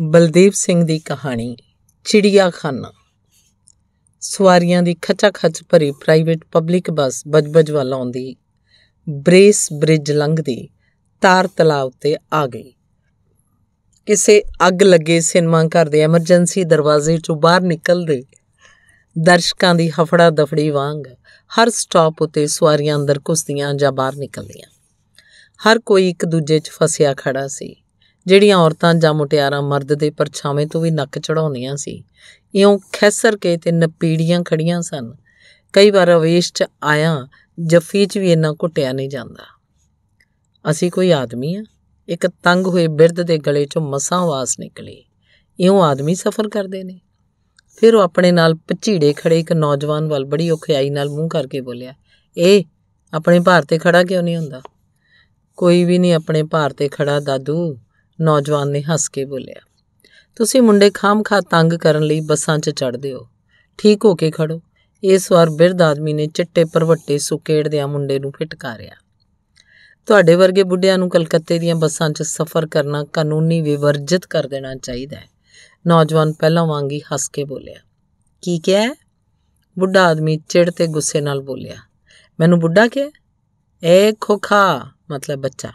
ਬਲਦੇਵ ਸਿੰਘ ਦੀ ਕਹਾਣੀ ਚਿੜੀਆਖਾਨਾ ਸਵਾਰੀਆਂ ਦੀ ਖਚਾਖਚ ਭਰੀ ਪ੍ਰਾਈਵੇਟ ਪਬਲਿਕ ਬੱਸ ਬਜਬਜ ਵੱਲ ਆਉਂਦੀ ਬ੍ਰੇਸ ਬ੍ਰਿਜ ਲੰਘਦੀ ਤਾਰ ਤਲਾਬ ਤੇ ਆ ਗਈ ਕਿਸੇ ਅੱਗ ਲੱਗੇ ਸਿਨੇਮਾ ਘਰ ਦੇ ਐਮਰਜੈਂਸੀ ਦਰਵਾਜ਼ੇ ਚੋਂ ਬਾਹਰ ਨਿਕਲਦੇ ਦਰਸ਼ਕਾਂ ਦੀ ਹਫੜਾ ਦਫੜੀ ਵਾਂਗ ਹਰ ਸਟਾਪ ਉਤੇ ਸਵਾਰੀਆਂ ਅੰਦਰ ਘੁਸਦੀਆਂ ਜਾਂ ਬਾਹਰ ਨਿਕਲਦੀਆਂ ਹਰ ਕੋਈ ਇੱਕ ਦੂਜੇ 'ਚ ਫਸਿਆ ਖੜਾ ਸੀ ਜਿਹੜੀਆਂ ਔਰਤਾਂ ਜਾਂ ਮੁਟਿਆਰਾਂ ਮਰਦ ਦੇ ਪਰਛਾਵੇਂ ਤੋਂ ਵੀ ਨੱਕ ਚੜਾਉਂਦੀਆਂ ਸੀ ਇਉਂ ਖੈਸਰ ਕੇ ਤੇ ਨਪੀੜੀਆਂ ਖੜੀਆਂ ਸਨ ਕਈ ਵਾਰ ਅਵੇਸ਼ 'ਚ ਆਇਆ ਜਫੀ 'ਚ ਵੀ ਇੰਨਾ ਘੁੱਟਿਆ ਨਹੀਂ ਜਾਂਦਾ ਅਸੀਂ ਕੋਈ ਆਦਮੀ ਆ ਇੱਕ ਤੰਗ ਹੋਏ ਬਿਰਧ ਦੇ ਗਲੇ 'ਚੋਂ ਮਸਾਂ ਆਵਾਸ ਨਿਕਲੀ ਇਉਂ ਆਦਮੀ ਸਫ਼ਰ ਕਰਦੇ ਨੇ ਫਿਰ ਉਹ ਆਪਣੇ ਨਾਲ ਪਚੀੜੇ ਖੜੇ ਇੱਕ ਨੌਜਵਾਨ ਵੱਲ ਬੜੀ ਔਖਿਆਈ ਨਾਲ ਮੂੰਹ ਕਰਕੇ ਬੋਲਿਆ ਏ ਆਪਣੇ ਭਾਰ ਤੇ ਖੜਾ ਕਿਉਂ ਨਹੀਂ ਹੁੰਦਾ ਕੋਈ ਵੀ ਨਹੀਂ ਆਪਣੇ ਭਾਰ ਤੇ ਖੜਾ ਦਾਦੂ ਨੌਜਵਾਨ ਨੇ ਹੱਸ ਕੇ ਬੋਲਿਆ ਤੁਸੀਂ ਮੁੰਡੇ ਖਾਮਖਾ ਤੰਗ ਕਰਨ ਲਈ ਬੱਸਾਂ 'ਚ ਚੜਦੇ ਹੋ ਠੀਕ ਹੋ ਕੇ ਖੜੋ ਇਸ ਵਾਰ ਬਿਰਧ ਆਦਮੀ ਨੇ ਚਿੱਟੇ ਪਰਵੱਟੇ ਸੁਕੇੜਦਿਆਂ ਮੁੰਡੇ ਨੂੰ ਫਿਟਕਾਰਿਆ ਤੁਹਾਡੇ ਵਰਗੇ ਬੁੱਢਿਆਂ ਨੂੰ ਕਲਕੱਤੇ ਦੀਆਂ ਬੱਸਾਂ 'ਚ ਸਫ਼ਰ ਕਰਨਾ ਕਾਨੂੰਨੀ ਵਿਵਰਜਿਤ ਕਰ ਦੇਣਾ ਚਾਹੀਦਾ ਹੈ ਨੌਜਵਾਨ ਪਹਿਲਾਂ ਵਾਂਗ ਹੀ ਹੱਸ ਕੇ ਬੋਲਿਆ ਕੀ ਕਿਹਾ ਬੁੱਢਾ ਆਦਮੀ ਚਿੜ ਤੇ ਗੁੱਸੇ ਨਾਲ ਬੋਲਿਆ ਮੈਨੂੰ ਬੁੱਢਾ ਕਿਹਾ ਏ ਖੋਖਾ ਮਤਲਬ ਬੱਚਾ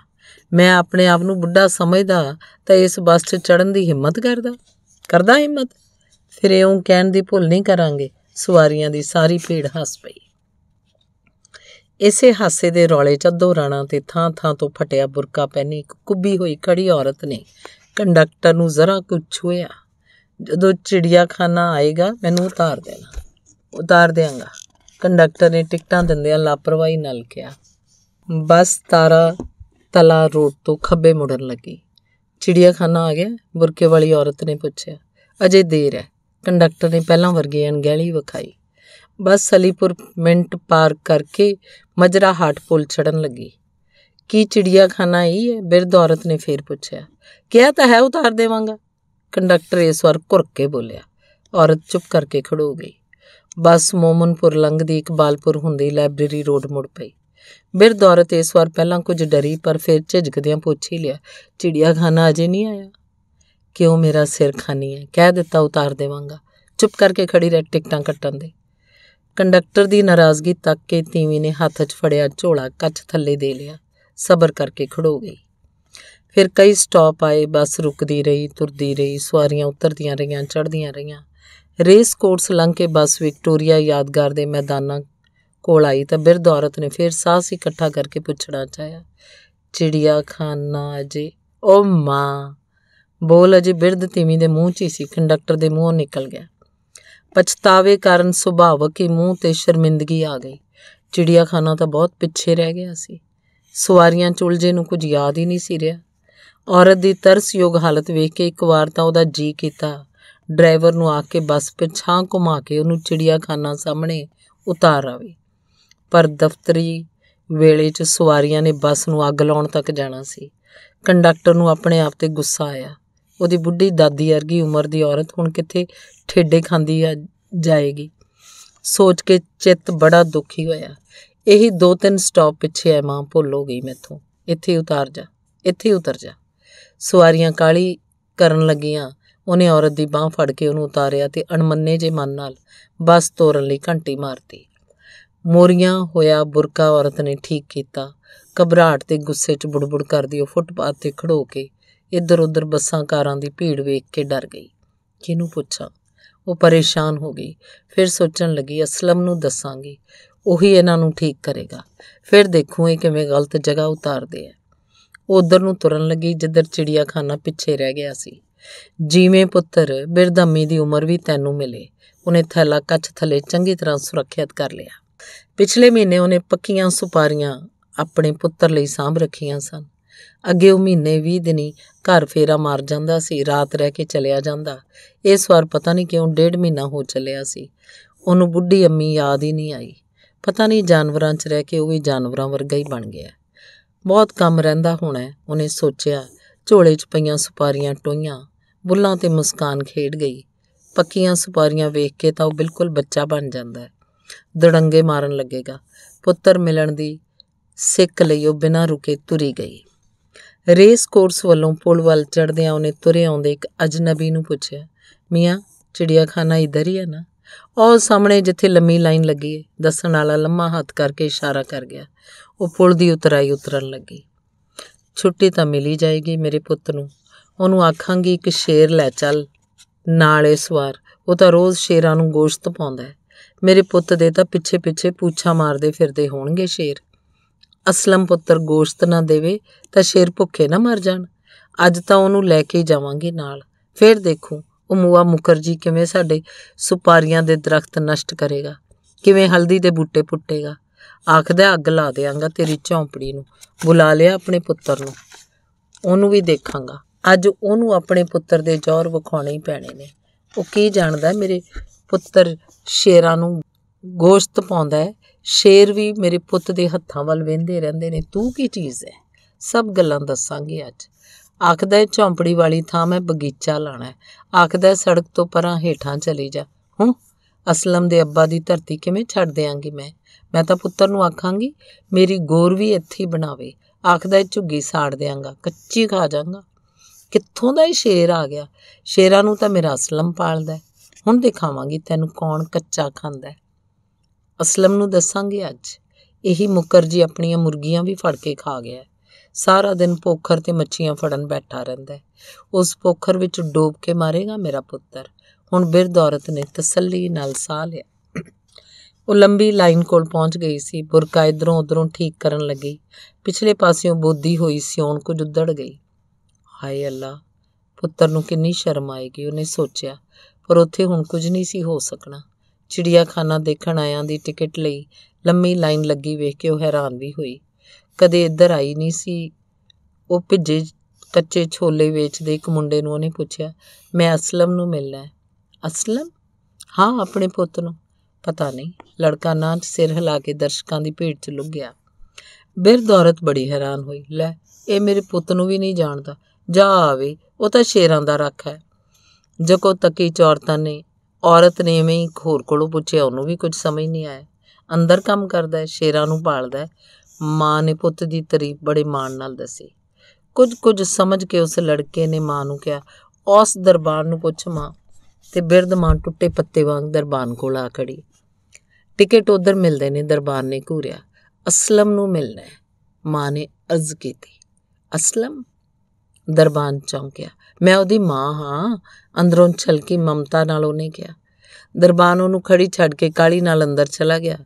ਮੈਂ ਆਪਣੇ ਆਪ ਨੂੰ ਬੁੱਢਾ ਸਮਝਦਾ ਤਾਂ ਇਸ ਬੱਸ 'ਚ ਚੜਨ ਦੀ ਹਿੰਮਤ ਕਰਦਾ ਕਰਦਾ ਹਿੰਮਤ ਫਿਰ ਇਉਂ ਕਹਿਣ ਦੀ ਭੁੱਲ ਨਹੀਂ ਕਰਾਂਗੇ ਸਵਾਰੀਆਂ ਦੀ ਸਾਰੀ ਭੀੜ ਹੱਸ ਪਈ ਇਸੇ ਹਾਸੇ ਦੇ ਰੌਲੇ 'ਚ ਅੱਧੋ ਰਾਣਾ ਤੇ ਥਾਂ-ਥਾਂ ਤੋਂ ਫਟਿਆ ਬੁਰਕਾ ਪਹਿਨੀ ਇੱਕ ਕੁੱਬੀ ਹੋਈ ਖੜੀ ਔਰਤ ਨੇ ਕੰਡਕਟਰ ਨੂੰ ਜ਼ਰਾ ਕੁਝ ਛੁਇਆ ਜਦੋਂ ਚਿੜੀਆਖਾਨਾ ਆਏਗਾ ਮੈਨੂੰ ਉਤਾਰ ਦੇਣਾ ਉਤਾਰ ਦੇਵਾਂਗਾ ਕੰਡਕਟਰ ਨੇ ਟਿਕਟਾਂ ਦਿੰਦਿਆਂ ਲਾਪਰਵਾਹੀ ਨਾਲ ਕਿਹਾ ਬਸ ਤਾਰਾ ਤਲਾ ਰੋਡ ਤੋਂ ਖੱਬੇ ਮੁੜਨ ਲੱਗੀ ਚਿੜੀਆਖਾਨਾ ਆ ਗਿਆ ਬੁਰਕੇ ਵਾਲੀ ਔਰਤ ਨੇ ਪੁੱਛਿਆ ਅਜੇ ਦੇਰ ਹੈ ਕੰਡਕਟਰ ਨੇ ਪਹਿਲਾਂ ਵਰਗੇ ਅਣਗਹਿਲੀ ਵਿਖਾਈ ਬੱਸ ਸਲੀਪੁਰ ਮਿੰਟ ਪਾਰ ਕਰਕੇ ਮਜਰਾ ਹਾਟ ਪੁਲ ਚੜਨ ਲੱਗੀ ਕੀ ਚਿੜੀਆਖਾਨਾ ਹੀ ਹੈ ਬਿਰਧ ਔਰਤ ਨੇ ਫੇਰ ਪੁੱਛਿਆ ਕਿਹਾ ਤਾਂ ਹੈ ਉਤਾਰ ਦੇਵਾਂਗਾ ਕੰਡਕਟਰ ਇਸ ਵਾਰ ਘੁਰ ਕੇ ਬੋਲਿਆ ਔਰਤ ਚੁੱਪ ਕਰਕੇ ਖੜੋ ਗਈ ਬੱਸ ਮੋਮਨਪੁਰ ਲੰਘਦੀ ਇਕਬਾਲਪੁਰ ਹੁੰਦੀ ਲਾਇਬ੍ਰੇਰੀ ਰੋਡ ਮੁੜ ਪਈ ਬਿਰਧ ਔਰਤ ਇਸ ਵਾਰ ਪਹਿਲਾਂ ਕੁਝ ਡਰੀ ਪਰ ਫਿਰ ਝਿਜਕਦਿਆਂ ਪੁੱਛ ਹੀ ਲਿਆ ਚਿੜੀਆਖਾਨਾ ਅਜੇ ਨਹੀਂ ਆਇਆ ਕਿਉਂ ਮੇਰਾ ਸਿਰ ਖਾਨੀ ਹੈ ਕਹਿ ਦਿੱਤਾ ਉਤਾਰ ਦੇਵਾਂਗਾ ਚੁੱਪ ਕਰਕੇ ਖੜੀ ਰਹਿ ਟਿਕਟਾਂ ਕੱਟਣ ਦੇ ਕੰਡਕਟਰ ਦੀ ਨਾਰਾਜ਼ਗੀ ਤੱਕ ਕੇ ਤੀਵੀ ਨੇ ਹੱਥ 'ਚ ਫੜਿਆ ਝੋਲਾ ਕੱਚ ਥੱਲੇ ਦੇ ਲਿਆ ਸਬਰ ਕਰਕੇ ਖੜੋ ਗਈ ਫਿਰ ਕਈ ਸਟਾਪ ਆਏ ਬੱਸ ਰੁਕਦੀ ਰਹੀ ਤੁਰਦੀ ਰਹੀ ਸਵਾਰੀਆਂ ਉਤਰਦੀਆਂ ਰਹੀਆਂ ਚੜ੍ਹਦੀਆਂ ਰਹੀਆਂ ਰੇਸ ਕੋਰਸ ਲੰਘ ਕੇ ਬੱਸ ਵਿਕਟੋਰੀਆ ਯਾਦਗਾਰ ਦੇ ਮੈਦਾਨਾਂ ਕੋਲ ਆਈ ਤਾਂ ਬਿਰਦ ਔਰਤ ਨੇ ਫਿਰ ਸਾਹਸ ਇਕੱਠਾ ਕਰਕੇ ਪੁੱਛਣਾ ਚਾਹਿਆ ਚਿੜੀਆ ਖਾਨਾ ਅਜੇ ਓ ਮਾਂ ਬੋਲ ਅਜੇ ਬਿਰਦ ਤੀਵੀਂ ਦੇ ਮੂੰਹ 'ਚ ਹੀ ਸੀ ਕੰਡਕਟਰ ਦੇ ਮੂੰਹੋਂ ਨਿਕਲ ਗਿਆ ਪਛਤਾਵੇ ਕਾਰਨ ਸੁਭਾਵਕ ਹੀ ਮੂੰਹ ਤੇ ਸ਼ਰਮਿੰਦਗੀ ਆ ਗਈ ਚਿੜੀਆਖਾਨਾ ਤਾਂ ਬਹੁਤ ਪਿੱਛੇ ਰਹਿ ਗਿਆ ਸੀ ਸਵਾਰੀਆਂ ਚੁਲਜੇ ਨੂੰ ਕੁਝ ਯਾਦ ਹੀ ਨਹੀਂ ਸੀ ਰਿਹਾ ਔਰਤ ਦੀ ਤਰਸਯੋਗ ਹਾਲਤ ਵੇਖ ਕੇ ਇੱਕ ਵਾਰ ਤਾਂ ਉਹਦਾ ਜੀ ਕੀਤਾ ਡਰਾਈਵਰ ਨੂੰ ਆ ਕੇ ਬੱਸ ਪਿਛਾਂ ਘੁਮਾ ਕੇ ਉਹਨੂੰ ਚਿੜੀਆਖਾਨਾ ਸਾਹਮਣੇ ਉਤਾਰ ਆਵੇ ਪਰ ਦਫ਼ਤਰੀ ਵੇਲੇ 'ਚ ਸਵਾਰੀਆਂ ਨੇ ਬੱਸ ਨੂੰ ਅੱਗ ਲਾਉਣ ਤੱਕ ਜਾਣਾ ਸੀ ਕੰਡਕਟਰ ਨੂੰ ਆਪਣੇ ਆਪ ਤੇ ਗੁੱਸਾ ਆਇਆ ਉਹਦੀ ਬੁੱਢੀ ਦਾਦੀ ਵਰਗੀ ਉਮਰ ਦੀ ਔਰਤ ਹੁਣ ਕਿੱਥੇ ਠੇਡੇ ਖਾਂਦੀ ਆ ਜਾਏਗੀ ਸੋਚ ਕੇ ਚਿੱਤ ਬੜਾ ਦੁਖੀ ਹੋਇਆ ਇਹੀ ਦੋ ਤਿੰਨ ਸਟਾਪ ਪਿੱਛੇ ਐ ਮਾਂ ਭੁੱਲ ਹੋ ਗਈ ਮੈਥੋਂ ਇੱਥੇ ਉਤਾਰ ਜਾ ਇੱਥੇ ਉਤਰ ਜਾ ਸਵਾਰੀਆਂ ਕਾਲੀ ਕਰਨ ਲੱਗੀਆਂ ਉਹਨੇ ਔਰਤ ਦੀ ਬਾਹ ਫੜ ਕੇ ਉਹਨੂੰ ਉਤਾਰਿਆ ਤੇ ਅਣਮੰਨੇ ਜੇ ਮਨ ਨਾਲ ਬੱਸ ਤੋਰਨ ਲਈ ਘੰਟੀ ਮਾਰਤੀ ਮੋਰੀਆਂ ਹੋਇਆ ਬੁਰਕਾ ਔਰਤ ਨੇ ਠੀਕ ਕੀਤਾ ਕਬਰਾਟ ਤੇ ਗੁੱਸੇ 'ਚ ਬੁੜਬੁੜ ਕਰਦੀ ਉਹ ਫੁੱਟਪਾਥ ਤੇ ਖੜੋ ਕੇ ਇੱਧਰ ਉੱਧਰ ਬੱਸਾਂ ਕਾਰਾਂ ਦੀ ਭੀੜ ਵੇਖ ਕੇ ਡਰ ਗਈ ਕਿਹਨੂੰ ਪੁੱਛਾਂ ਉਹ ਪਰੇਸ਼ਾਨ ਹੋ ਗਈ ਫਿਰ ਸੋਚਣ ਲੱਗੀ ਅਸਲਮ ਨੂੰ ਦੱਸਾਂਗੀ ਉਹੀ ਇਹਨਾਂ ਨੂੰ ਠੀਕ ਕਰੇਗਾ ਫਿਰ ਦੇਖੂ ਇਹ ਕਿਵੇਂ ਗਲਤ ਜਗ੍ਹਾ ਉਤਾਰਦੇ ਆ ਉਹ ਉਧਰ ਨੂੰ ਤੁਰਨ ਲੱਗੀ ਜਿੱਧਰ ਚਿੜੀਆਖਾਨਾ ਪਿੱਛੇ ਰਹਿ ਗਿਆ ਸੀ ਜੀਵੇਂ ਪੁੱਤਰ ਬਿਰਦਮੀ ਦੀ ਉਮਰ ਵੀ ਤੈਨੂੰ ਮਿਲੇ ਉਹਨੇ ਥੈਲਾ ਕੱਚ ਥੱਲੇ ਚੰਗੀ ਤਰ੍ਹਾਂ ਸੁਰੱਖਿਅਤ ਕਰ ਲਿਆ ਪਿਛਲੇ ਮਹੀਨੇ ਉਹਨੇ ਪੱਕੀਆਂ ਸੁਪਾਰੀਆਂ ਆਪਣੇ ਪੁੱਤਰ ਲਈ ਸਾਂਭ ਰੱਖੀਆਂ ਸਨ ਅੱਗੇ ਉਹ ਮਹੀਨੇ 20 ਦਿਨੀ ਘਰ ਫੇਰਾ ਮਾਰ ਜਾਂਦਾ ਸੀ ਰਾਤ ਰਹਿ ਕੇ ਚਲਿਆ ਜਾਂਦਾ ਇਸ ਵਾਰ ਪਤਾ ਨਹੀਂ ਕਿਉਂ ਡੇਢ ਮਹੀਨਾ ਹੋ ਚੱਲਿਆ ਸੀ ਉਹਨੂੰ ਬੁੱਢੀ ਅੰਮੀ ਯਾਦ ਹੀ ਨਹੀਂ ਆਈ ਪਤਾ ਨਹੀਂ ਜਾਨਵਰਾਂ 'ਚ ਰਹਿ ਕੇ ਉਹ ਵੀ ਜਾਨਵਰਾਂ ਵਰਗਾ ਹੀ ਬਣ ਗਿਆ ਬਹੁਤ ਕੰਮ ਰਹਿੰਦਾ ਹੋਣਾ ਉਹਨੇ ਸੋਚਿਆ ਝੋਲੇ 'ਚ ਪਈਆਂ ਸੁਪਾਰੀਆਂ ਟੋਈਆਂ ਬੁੱਲਾਂ ਤੇ ਮੁਸਕਾਨ ਖੇਡ ਗਈ ਪੱਕੀਆਂ ਸੁਪਾਰੀਆਂ ਵੇਖ ਕੇ ਤਾਂ ਉਹ ਬਿਲਕੁਲ ਬੱਚਾ ਬਣ ਜਾਂਦਾ ਹੈ ਦੜੰਗੇ ਮਾਰਨ ਲੱਗੇਗਾ ਪੁੱਤਰ ਮਿਲਣ ਦੀ ਸਿੱਖ ਲਈ ਉਹ ਬਿਨਾਂ ਰੁਕੇ ਤੁਰੀ ਗਈ ਰੇਸ ਕੋਰਸ ਵੱਲੋਂ ਪੁਲ ਵੱਲ ਚੜਦਿਆਂ ਉਹਨੇ ਤੁਰੇ ਆਉਂਦੇ ਇੱਕ ਅਜਨਬੀ ਨੂੰ ਪੁੱਛਿਆ ਮੀਆਂ ਚਿੜੀਆਖਾਨਾ ਇਧਰ ਹੀ ਹੈ ਨਾ ਉਹ ਸਾਹਮਣੇ ਜਿੱਥੇ ਲੰਮੀ ਲਾਈਨ ਲੱਗੀ ਹੈ ਦੱਸਣ ਵਾਲਾ ਲੰਮਾ ਹੱਥ ਕਰਕੇ ਇਸ਼ਾਰਾ ਕਰ ਗਿਆ ਉਹ ਪੁਲ ਦੀ ਉਤਰਾਈ ਉਤਰਨ ਲੱਗੀ ਛੁੱਟੀ ਤਾਂ ਮਿਲੀ ਜਾਏਗੀ ਮੇਰੇ ਪੁੱਤ ਨੂੰ ਉਹਨੂੰ ਆਖਾਂਗੀ ਕਿ ਸ਼ੇਰ ਲੈ ਚੱਲ ਨਾਲੇ ਸਵਾਰ ਉਹ ਤਾਂ ਰੋਜ਼ ਸ਼ੇਰਾਂ ਨੂੰ ਗੋਸ਼ਤ ਪਾਉਂਦਾ ਹੈ ਮੇਰੇ ਪੁੱਤ ਦੇ ਤਾਂ ਪਿੱਛੇ-ਪਿੱਛੇ ਪੂਛਾ ਮਾਰਦੇ ਫਿਰਦੇ ਹੋਣਗੇ ਸ਼ੇਰ ਅਸਲਮ ਪੁੱਤਰ ਗੋਸ਼ਤ ਨਾ ਦੇਵੇ ਤਾਂ ਸ਼ੇਰ ਭੁੱਖੇ ਨਾ ਮਰ ਜਾਣ ਅੱਜ ਤਾਂ ਉਹਨੂੰ ਲੈ ਕੇ ਜਾਵਾਂਗੇ ਨਾਲ ਫੇਰ ਦੇਖੂ ਉਹ ਮੂਆ ਮੁਕਰਜੀ ਕਿਵੇਂ ਸਾਡੇ ਸੁਪਾਰੀਆਂ ਦੇ ਦਰਖਤ ਨਸ਼ਟ ਕਰੇਗਾ ਕਿਵੇਂ ਹਲਦੀ ਦੇ ਬੂਟੇ ਪੁੱਟੇਗਾ ਆਖਦਾ ਅੱਗ ਲਾ ਦੇਵਾਂਗਾ ਤੇਰੀ ਝੌਂਪੜੀ ਨੂੰ ਬੁਲਾ ਲਿਆ ਆਪਣੇ ਪੁੱਤਰ ਨੂੰ ਉਹਨੂੰ ਵੀ ਦੇਖਾਂਗਾ ਅੱਜ ਉਹਨੂੰ ਆਪਣੇ ਪੁੱਤਰ ਦੇ ਜ਼ੋਰ ਵਿਖਾਉਣੇ ਹੀ ਪੈਣੇ ਨੇ ਉਹ ਕੀ ਜਾਣਦਾ ਮੇਰੇ ਪੁੱਤਰ ਸ਼ੇਰਾਂ ਨੂੰ ਗੋਸ਼ਤ ਪਾਉਂਦਾ ਹੈ ਸ਼ੇਰ ਵੀ ਮੇਰੇ ਪੁੱਤ ਦੇ ਹੱਥਾਂ ਵੱਲ ਵੇਂਦੇ ਰਹਿੰਦੇ ਨੇ ਤੂੰ ਕੀ ਚੀਜ਼ ਹੈ ਸਭ ਗੱਲਾਂ ਦੱਸਾਂਗੇ ਅੱਜ ਆਖਦਾ ਹੈ ਝੌਂਪੜੀ ਵਾਲੀ ਥਾਂ ਮੈਂ ਬਗੀਚਾ ਲਾਣਾ ਆਖਦਾ ਸੜਕ ਤੋਂ ਪਰਾਂ ਹੇਠਾਂ ਚਲੀ ਜਾ ਹੂੰ ਅਸਲਮ ਦੇ ਅੱਬਾ ਦੀ ਧਰਤੀ ਕਿਵੇਂ ਛੱਡ ਦੇਾਂਗੀ ਮੈਂ ਮੈਂ ਤਾਂ ਪੁੱਤਰ ਨੂੰ ਆਖਾਂਗੀ ਮੇਰੀ ਗੋਰ ਵੀ ਇੱਥੇ ਹੀ ਬਣਾਵੇ ਆਖਦਾ ਝੁੱਗੀ ਸਾੜ ਦੇਾਂਗਾ ਕੱਚੀ ਖਾ ਜਾਾਂਗਾ ਕਿੱਥੋਂ ਦਾ ਇਹ ਸ਼ੇਰ ਆ ਗਿਆ ਸ਼ੇਰਾਂ ਨੂੰ ਤਾਂ ਮੇਰਾ ਅਸਲਮ ਪਾਲਦਾ ਹੁਣ ਦਿਖਾਵਾਂਗੀ ਤੈਨੂੰ ਕੌਣ ਕੱਚਾ ਖਾਂਦਾ ਅਸਲਮ ਨੂੰ ਦੱਸਾਂਗੇ ਅੱਜ ਇਹੀ ਮੁਕਰਜੀ ਆਪਣੀਆਂ ਮੁਰਗੀਆਂ ਵੀ ਫੜ ਕੇ ਖਾ ਗਿਆ ਸਾਰਾ ਦਿਨ ਪੋਖਰ ਤੇ ਮੱਛੀਆਂ ਫੜਨ ਬੈਠਾ ਰਹਿੰਦਾ ਉਸ ਪੋਖਰ ਵਿੱਚ ਡੋਬ ਕੇ ਮਾਰੇਗਾ ਮੇਰਾ ਪੁੱਤਰ ਹੁਣ ਬਿਰਧ ਔਰਤ ਨੇ ਤਸੱਲੀ ਨਾਲ ਸਾਹ ਲਿਆ ਉਹ ਲੰਬੀ ਲਾਈਨ ਕੋਲ ਪਹੁੰਚ ਗਈ ਸੀ ਬੁਰਕਾ ਇਧਰੋਂ ਉਧਰੋਂ ਠੀਕ ਕਰਨ ਲੱਗੀ ਪਿਛਲੇ ਪਾਸਿਓਂ ਬੋਦੀ ਹੋਈ ਸਿਉਣ ਕੁਝ ਉੱਧੜ ਗਈ ਹਾਏ ਅੱਲਾ ਪੁੱਤਰ ਨੂੰ ਕਿੰਨੀ ਸ਼ਰਮ ਆਏਗੀ ਉਹਨੇ ਸੋਚਿਆ ਪਰ ਉੱਥੇ ਹੁਣ ਕੁਝ ਨਹੀਂ ਸੀ ਹੋ ਸਕਣਾ ਚਿੜੀਆਖਾਨਾ ਦੇਖਣ ਆਇਆਂ ਦੀ ਟਿਕਟ ਲਈ ਲੰਮੀ ਲਾਈਨ ਲੱਗੀ ਵੇਖ ਕੇ ਉਹ ਹੈਰਾਨ ਵੀ ਹੋਈ ਕਦੇ ਇੱਧਰ ਆਈ ਨਹੀਂ ਸੀ ਉਹ ਭਿੱਜੇ ਕੱਚੇ ਛੋਲੇ ਵੇਚਦੇ ਇੱਕ ਮੁੰਡੇ ਨੂੰ ਉਹਨੇ ਪੁੱਛਿਆ ਮੈਂ ਅਸਲਮ ਨੂੰ ਮਿਲਣਾ ਹੈ ਅਸਲਮ ਹਾਂ ਆਪਣੇ ਪੁੱਤ ਨੂੰ ਪਤਾ ਨਹੀਂ ਲੜਕਾ ਚ ਸਿਰ ਹਿਲਾ ਕੇ ਦਰਸ਼ਕਾਂ ਦੀ ਭੀੜ 'ਚ ਲੁੱਕ ਗਿਆ ਬਿਰਧ ਔਰਤ ਬੜੀ ਹੈਰਾਨ ਹੋਈ ਲੈ ਇਹ ਮੇਰੇ ਪੁੱਤ ਨੂੰ ਵੀ ਨਹੀਂ ਜਾਣਦਾ ਜਾ ਆਵੇ ਉਹ ਤਾਂ ਸ਼ੇਰਾਂ ਦਾ ਰੱਖ ਹੈ ਜਕੋ ਤੱਕੀ ਔਰਤਾਂ ਨੇ ਔਰਤ ਨੇ ਵੀ ਘੋਰ ਕੋਲੋਂ ਪੁੱਛਿਆ ਉਹਨੂੰ ਵੀ ਕੁਝ ਸਮਝ ਨਹੀਂ ਆਇਆ ਅੰਦਰ ਕੰਮ ਕਰਦਾ ਹੈ ਸ਼ੇਰਾਂ ਨੂੰ ਪਾਲਦਾ ਹੈ ਮਾਂ ਨੇ ਪੁੱਤ ਦੀ ਤਾਰੀਫ ਬੜੇ ਮਾਣ ਨਾਲ ਦੱਸੀ ਕੁਝ ਕੁਝ ਸਮਝ ਕੇ ਉਸ ਲੜਕੇ ਨੇ ਮਾਂ ਨੂੰ ਕਿਹਾ ਉਸ ਦਰਬਾਰ ਨੂੰ ਪੁੱਛ ਮਾਂ ਤੇ ਬਿਰਧ ਮਾਂ ਟੁੱਟੇ ਪੱਤੇ ਵਾਂਗ ਦਰਬਾਨ ਕੋਲ ਆ ਖੜੀ ਟਿਕਟ ਉਧਰ ਮਿਲਦੇ ਨੇ ਦਰਬਾਰ ਨੇ ਘੂਰਿਆ ਅਸਲਮ ਨੂੰ ਮਿਲਣਾ ਹੈ ਮਾਂ ਨੇ ਅਰਜ਼ ਕੀਤੀ ਅਸਲਮ ਦਰਬਾਨ ਚੌਂਕਿਆ ਮੈਂ ਉਹਦੀ ਮਾਂ ਹਾਂ ਅੰਦਰੋਂ ਛਲਕੀ ਮਮਤਾ ਨਾਲ ਉਹਨੇ ਕਿਹਾ ਦਰਬਾਨ ਉਹਨੂੰ ਖੜੀ ਛੱਡ ਕੇ ਕਾਲੀ ਨਾਲ ਅੰਦਰ ਚਲਾ ਗਿਆ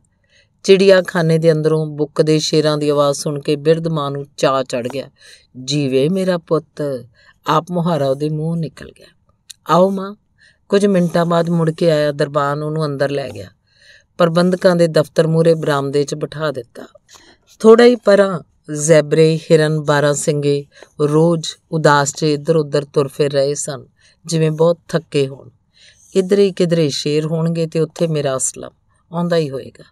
ਖਾਨੇ ਦੇ ਅੰਦਰੋਂ ਬੁੱਕ ਦੇ ਸ਼ੇਰਾਂ ਦੀ ਆਵਾਜ਼ ਸੁਣ ਕੇ ਬਿਰਧ ਮਾਂ ਨੂੰ ਚਾ ਚੜ ਗਿਆ ਜੀਵੇ ਮੇਰਾ ਪੁੱਤ ਆਪ ਮੁਹਾਰਾ ਉਹਦੇ ਮੂੰਹ ਨਿਕਲ ਗਿਆ ਆਓ ਮਾਂ ਕੁਝ ਮਿੰਟਾਂ ਬਾਅਦ ਮੁੜ ਕੇ ਆਇਆ ਦਰਬਾਨ ਉਹਨੂੰ ਅੰਦਰ ਲੈ ਗਿਆ ਪ੍ਰਬੰਧਕਾਂ ਦੇ ਦਫ਼ਤਰ ਮੂਰੇ ਬਰਾਮਦੇ 'ਚ ਬਿਠਾ ਦਿੱਤਾ ਥੋੜਾ ਹੀ ਪਰਾਂ ਜ਼ੈਬਰੇ ਹਿਰਨ ਬਾਰਾਂ ਸਿੰਘੇ ਰੋਜ਼ ਉਦਾਸ ਜੇ ਇੱਧਰ ਉੱਧਰ ਤੁਰ ਫਿਰ ਰਹੇ ਸਨ ਜਿਵੇਂ ਬਹੁਤ ਥੱਕੇ ਹੋਣ ਇਧਰ ਹੀ ਕਿਧਰੇ ਸ਼ੇਰ ਹੋਣਗੇ ਤੇ ਉੱਥੇ ਮੇਰਾ ਅਸਲਮ ਆਉਂਦਾ ਹੀ ਹੋਏਗਾ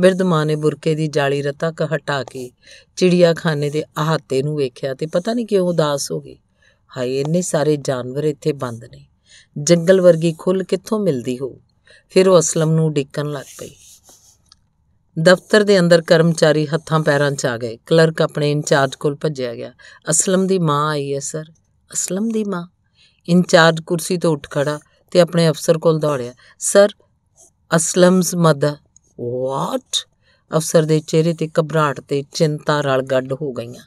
ਬਿਰਧ ਮਾਂ ਨੇ ਬੁਰਕੇ ਦੀ ਜਾਲੀ ਰਤਕ ਹਟਾ ਕੇ ਚਿੜੀਆਖਾਨੇ ਦੇ ਆਹਾਤੇ ਨੂੰ ਵੇਖਿਆ ਤੇ ਪਤਾ ਨਹੀਂ ਕਿਉਂ ਉਦਾਸ ਹੋ ਗਈ ਹਾਏ ਇੰਨੇ ਸਾਰੇ ਜਾਨਵਰ ਇੱਥੇ ਬੰਦ ਨੇ ਜੰਗਲ ਵਰਗੀ ਖੁੱਲ ਕਿੱਥੋਂ ਮਿਲਦੀ ਹੋ ਫਿਰ ਉਹ ਅਸਲਮ ਨੂੰ ਡਿੱਕਣ ਲੱਗ ਪਈ ਦਫ਼ਤਰ ਦੇ ਅੰਦਰ ਕਰਮਚਾਰੀ ਹੱਥਾਂ ਪੈਰਾਂ 'ਚ ਆ ਗਏ ਕਲਰਕ ਆਪਣੇ ਇੰਚਾਰਜ ਕੋਲ ਭੱਜਿਆ ਗਿਆ ਅਸਲਮ ਦੀ ਮਾਂ ਆਈ ਹੈ ਸਰ ਅਸਲਮ ਦੀ ਮਾਂ ਇੰਚਾਰਜ ਕੁਰਸੀ ਤੋਂ ਉੱਠ ਖੜਾ ਤੇ ਆਪਣੇ ਅਫਸਰ ਕੋਲ ਦੌੜਿਆ ਸਰ ਅਸਲਮਸ ਮਦ ਵਾਟ ਅਫਸਰ ਦੇ ਚਿਹਰੇ ਤੇ ਘਬਰਾਹਟ ਤੇ ਚਿੰਤਾ ਰਲ ਗੱਡ ਹੋ ਗਈਆਂ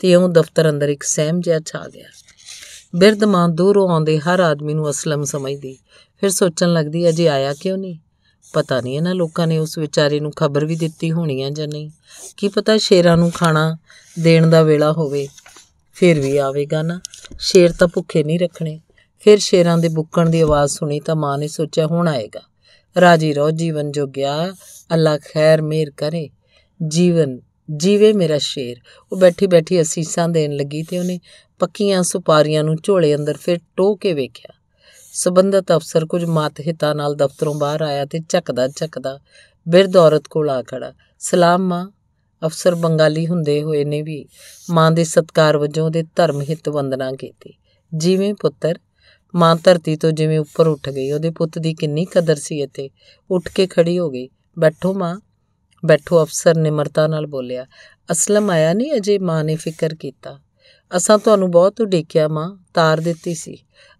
ਤੇ ਉਹ ਦਫ਼ਤਰ ਅੰਦਰ ਇੱਕ ਸਹਿਮ ਜਿਹਾ ਛਾ ਗਿਆ ਬਿਰਧ ਮਾਂ ਦੂਰੋਂ ਆਉਂਦੇ ਹਰ ਆਦਮੀ ਨੂੰ ਅਸਲਮ ਸਮਝਦੀ ਫਿਰ ਸੋਚਣ ਲੱਗਦੀ ਅਜੇ ਆਇਆ ਕਿਉਂ ਨਹੀਂ ਪਤਾ ਨਹੀਂ ਇਹਨਾਂ ਲੋਕਾਂ ਨੇ ਉਸ ਵਿਚਾਰੇ ਨੂੰ ਖਬਰ ਵੀ ਦਿੱਤੀ ਹੋਣੀ ਹੈ ਜਾਂ ਨਹੀਂ ਕੀ ਪਤਾ ਸ਼ੇਰਾਂ ਨੂੰ ਖਾਣਾ ਦੇਣ ਦਾ ਵੇਲਾ ਹੋਵੇ ਫਿਰ ਵੀ ਆਵੇਗਾ ਨਾ ਸ਼ੇਰ ਤਾਂ ਭੁੱਖੇ ਨਹੀਂ ਰੱਖਣੇ ਫਿਰ ਸ਼ੇਰਾਂ ਦੇ ਬੁੱਕਣ ਦੀ ਆਵਾਜ਼ ਸੁਣੀ ਤਾਂ ਮਾਂ ਨੇ ਸੋਚਿਆ ਹੁਣ ਆਏਗਾ ਰਾਜੀ ਰੋ ਜੀਵਨ ਜੋ ਗਿਆ ਅੱਲਾ ਖੈਰ ਮਿਹਰ ਕਰੇ ਜੀਵਨ ਜੀਵੇ ਮੇਰਾ ਸ਼ੇਰ ਉਹ ਬੈਠੀ ਬੈਠੀ ਅਸੀਸਾਂ ਦੇਣ ਲੱਗੀ ਤੇ ਉਹਨੇ ਪੱਕੀਆਂ ਸੁਪਾਰੀਆਂ ਨੂੰ ਝੋਲੇ ਅੰਦਰ ਫਿਰ ਟੋ ਕੇ ਵੇਖਿਆ ਸਬੰਧਤ ਅਫਸਰ ਕੁਝ ਮਾਤ ਹਿਤਾ ਨਾਲ ਦਫ਼ਤਰੋਂ ਬਾਹਰ ਆਇਆ ਤੇ ਝੱਕਦਾ ਝੱਕਦਾ ਬਿਰਧ ਔਰਤ ਕੋਲ ਆ ਖੜਾ ਸਲਾਮ ਮਾਂ ਅਫਸਰ ਬੰਗਾਲੀ ਹੁੰਦੇ ਹੋਏ ਨੇ ਵੀ ਮਾਂ ਦੇ ਸਤਕਾਰ ਵਜੋਂ ਉਹਦੇ ਧਰਮ ਹਿੱਤ ਵੰਦਨਾ ਕੀਤੀ ਜਿਵੇਂ ਪੁੱਤਰ ਮਾਂ ਧਰਤੀ ਤੋਂ ਜਿਵੇਂ ਉੱਪਰ ਉੱਠ ਗਈ ਉਹਦੇ ਪੁੱਤ ਦੀ ਕਿੰਨੀ ਕਦਰ ਸੀ ਇੱਥੇ ਉੱਠ ਕੇ ਖੜੀ ਹੋ ਗਈ ਬੈਠੋ ਮਾਂ ਬੈਠੋ ਅਫਸਰ ਨਿਮਰਤਾ ਨਾਲ ਬੋਲਿਆ ਅਸਲਮ ਆਇਆ ਨਹੀਂ ਅਜੇ ਮਾਂ ਨੇ ਫਿਕਰ ਕੀਤਾ ਅਸਾਂ ਤੁਹਾਨੂੰ ਬਹੁਤ ਉਡੀਕਿਆ ਮਾਂ ਤਾਰ ਦਿੱਤੀ ਸੀ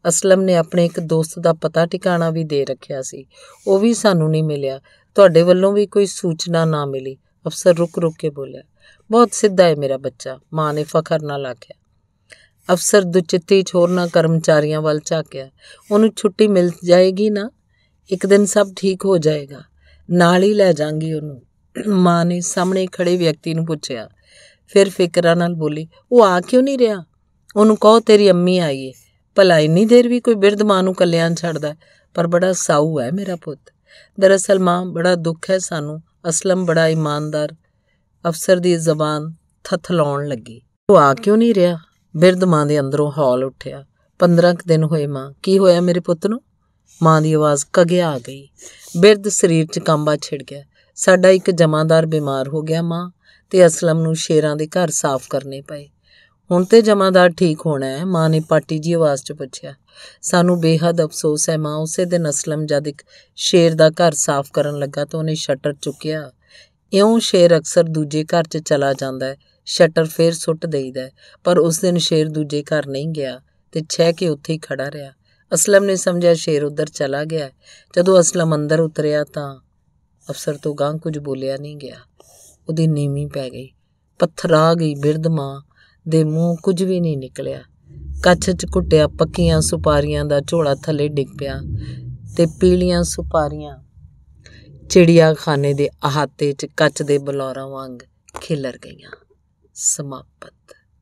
ਅਸਲਮ ਨੇ ਆਪਣੇ ਇੱਕ ਦੋਸਤ ਦਾ ਪਤਾ ਟਿਕਾਣਾ ਵੀ ਦੇ ਰੱਖਿਆ ਸੀ ਉਹ ਵੀ ਸਾਨੂੰ ਨਹੀਂ ਮਿਲਿਆ ਤੁਹਾਡੇ ਵੱਲੋਂ ਵੀ ਕੋਈ ਸੂਚਨਾ ਨਾ ਮਿਲੀ ਅਫਸਰ ਰੁਕ-ਰੁਕ ਕੇ ਬੋਲਿਆ ਬਹੁਤ ਸਿੱਧਾ ਹੈ ਮੇਰਾ ਬੱਚਾ ਮਾਂ ਨੇ ਫਖਰ ਨਾਲ ਆਖਿਆ ਅਫਸਰ ਦੁਚਿੱਤੀ ਛੋਰਨਾ ਕਰਮਚਾਰੀਆਂ ਵੱਲ ਝਾਕਿਆ ਉਹਨੂੰ ਛੁੱਟੀ ਮਿਲ ਜਾਏਗੀ ਨਾ ਇੱਕ ਦਿਨ ਸਭ ਠੀਕ ਹੋ ਜਾਏਗਾ ਨਾਲ ਹੀ ਲੈ ਜਾਾਂਗੀ ਉਹਨੂੰ ਮਾਂ ਨੇ ਸਾਹਮਣੇ ਖੜੇ ਵਿਅਕਤੀ ਨੂੰ ਪੁੱਛਿਆ ਫਿਰ ਫਿਕਰਾਂ ਨਾਲ ਬੋਲੀ ਉਹ ਆ ਕਿਉਂ ਨਹੀਂ ਰਿਹਾ ਉਹਨੂੰ ਕਹੋ ਤੇਰੀ ਅੰਮੀ ਆਈ ਏ ਭਲਾ ਇੰਨੀ ਦੇਰ ਵੀ ਕੋਈ ਬਿਰਧ ਮਾਂ ਨੂੰ ਕਲਿਆਣ ਛੱਡਦਾ ਪਰ ਬੜਾ ਸਾਊ ਹੈ ਮੇਰਾ ਪੁੱਤ ਦਰਅਸਲ ਮਾਂ ਬੜਾ ਦੁੱਖ ਹੈ ਸਾਨੂੰ ਅਸਲਮ ਬੜਾ ਇਮਾਨਦਾਰ ਅਫਸਰ ਦੀ ਜ਼ਬਾਨ ਥਥਲਾਉਣ ਲੱਗੀ ਉਹ ਆ ਕਿਉਂ ਨਹੀਂ ਰਿਹਾ ਬਿਰਧ ਮਾਂ ਦੇ ਅੰਦਰੋਂ ਹੌਲ ਉੱਠਿਆ 15 ਕ ਦਿਨ ਹੋਏ ਮਾਂ ਕੀ ਹੋਇਆ ਮੇਰੇ ਪੁੱਤ ਨੂੰ ਮਾਂ ਦੀ ਆਵਾਜ਼ ਕਗਿਆ ਆ ਗਈ ਬਿਰਧ ਸਰੀਰ 'ਚ ਕੰਬਾ ਛਿੜ ਗਿਆ ਸਾਡਾ ਇੱਕ ਜਮਾਦਾਰ ਬਿਮਾਰ ਹੋ ਗਿਆ ਮਾਂ ਤੇ ਅਸਲਮ ਨੂੰ ਸ਼ੇਰਾਂ ਦੇ ਘਰ ਸਾਫ਼ ਕਰਨੇ ਪਏ ਹੁਣ ਤੇ ਜਮਾਦਾਰ ਠੀਕ ਹੋਣਾ ਹੈ ਮਾਂ ਨੇ ਪਾਟੀ ਜੀ ਆਵਾਜ਼ 'ਚ ਪੁੱਛਿਆ ਸਾਨੂੰ ਬੇਹੱਦ ਅਫਸੋਸ ਹੈ ਮਾਂ ਉਸੇ ਦਿਨ ਅਸਲਮ ਜਦ ਇੱਕ ਸ਼ੇਰ ਦਾ ਘਰ ਸਾਫ਼ ਕਰਨ ਲੱਗਾ ਤਾਂ ਉਹਨੇ ਸ਼ਟਰ ਚੁੱਕਿਆ ਇਉਂ ਸ਼ੇਰ ਅਕਸਰ ਦੂਜੇ ਘਰ 'ਚ ਚਲਾ ਜਾਂਦਾ ਹੈ ਸ਼ਟਰ ਫੇਰ ਸੁੱਟ ਦੇਈਦਾ ਹੈ ਪਰ ਉਸ ਦਿਨ ਸ਼ੇਰ ਦੂਜੇ ਘਰ ਨਹੀਂ ਗਿਆ ਤੇ ਛੇ ਕੇ ਉੱਥੇ ਹੀ ਖੜਾ ਰਿਹਾ ਅਸਲਮ ਨੇ ਸਮਝਿਆ ਸ਼ੇਰ ਉਧਰ ਚਲਾ ਗਿਆ ਜਦੋਂ ਅਸਲਮ ਅੰਦਰ ਉਤਰਿਆ ਤਾਂ ਅਫਸਰ ਤੋਂ ਗਾਂ ਕੁਝ ਬੋਲਿਆ ਨਹੀਂ ਗਿਆ ਉਹਦੀ ਨੀਵੀਂ ਪੈ ਗਈ ਪੱਥਰਾ ਗਈ ਬਿਰਦਮਾ ਦੇ ਮੂੰਹ ਕੁਝ ਵੀ ਨਹੀਂ ਨਿਕਲਿਆ ਕੱਛ ਚ ਕੁੱਟਿਆ ਪੱਕੀਆਂ ਸੁਪਾਰੀਆਂ ਦਾ ਝੋਲਾ ਥੱਲੇ ਡਿੱਗ ਪਿਆ ਤੇ ਪੀਲੀਆਂ ਸੁਪਾਰੀਆਂ ਖਾਨੇ ਦੇ ਆਹਾਤੇ 'ਚ ਕੱਚ ਦੇ ਬਲੌਰਾਂ ਵਾਂਗ ਖਿਲਰ ਗਈਆਂ ਸਮਾਪਤ